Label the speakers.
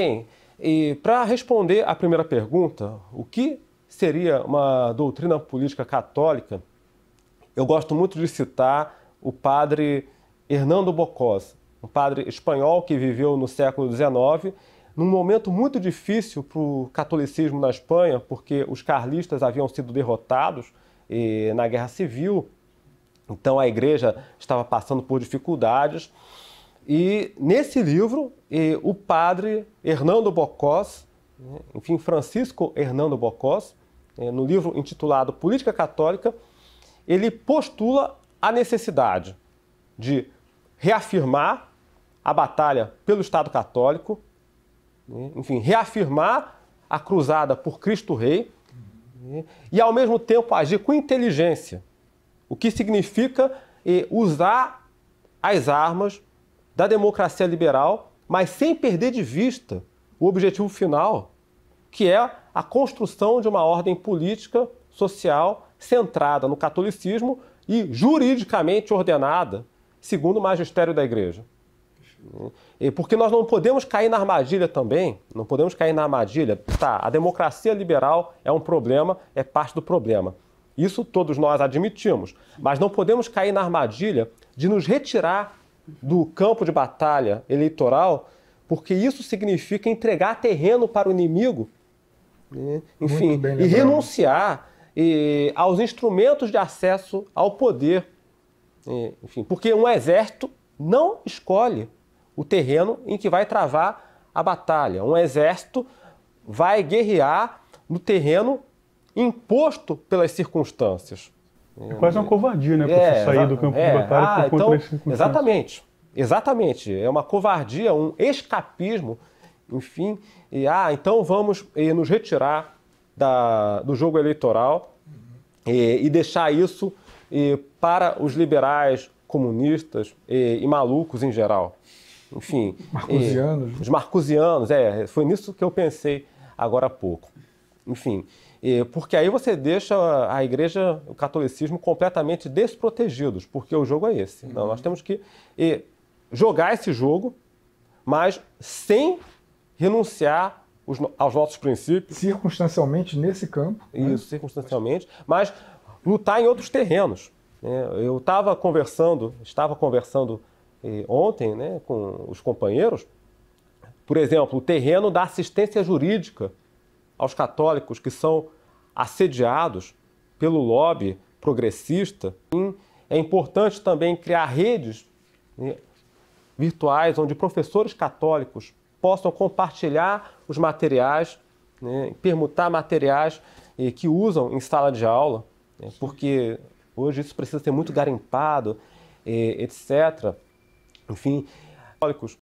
Speaker 1: Bem, e para responder à primeira pergunta, o que seria uma doutrina política católica, eu gosto muito de citar o padre Hernando Bocós, um padre espanhol que viveu no século XIX, num momento muito difícil para o catolicismo na Espanha, porque os carlistas haviam sido derrotados na Guerra Civil, então a igreja estava passando por dificuldades. E nesse livro, o padre Hernando Bocós, né, enfim, Francisco Hernando Bocós, né, no livro intitulado Política Católica, ele postula a necessidade de reafirmar a batalha pelo Estado Católico, né, enfim, reafirmar a cruzada por Cristo Rei e, ao mesmo tempo, agir com inteligência, o que significa usar as armas da democracia liberal, mas sem perder de vista o objetivo final, que é a construção de uma ordem política, social, centrada no catolicismo e juridicamente ordenada, segundo o magistério da Igreja. Porque nós não podemos cair na armadilha também, não podemos cair na armadilha. Tá, a democracia liberal é um problema, é parte do problema. Isso todos nós admitimos. Mas não podemos cair na armadilha de nos retirar do campo de batalha eleitoral, porque isso significa entregar terreno para o inimigo, né? enfim, e renunciar e, aos instrumentos de acesso ao poder. E, né? enfim, porque um exército não escolhe o terreno em que vai travar a batalha. Um exército vai guerrear no terreno imposto pelas circunstâncias. É quase uma covardia, né? É, você sair do campo é, de batalha ah, por conta então, das Exatamente. Exatamente. É uma covardia, um escapismo, enfim. E, ah, então vamos e, eh, nos retirar da, do jogo eleitoral uhum. Eh, e, e, deixar isso e, eh, para os liberais, comunistas e, malucos em geral. Enfim. Marcusianos. Né? os marcusianos, é. Foi nisso que eu pensei agora há pouco enfim. Porque aí você deixa a igreja, o catolicismo, completamente desprotegidos, porque o jogo é esse. Uhum. Não, nós temos que jogar esse jogo, mas sem renunciar os, aos nossos princípios. Circunstancialmente nesse campo. Né? Isso, né? circunstancialmente, mas lutar em outros terrenos. Né? Eu estava conversando, estava conversando eh, ontem né, com os companheiros, por exemplo, o terreno da assistência jurídica aos católicos que são assediados pelo lobby progressista. É importante também criar redes né, virtuais onde professores católicos possam compartilhar os materiais, né, permutar materiais eh, que usam em sala de aula, né, porque hoje isso precisa ser muito garimpado, eh, etc. Enfim, católicos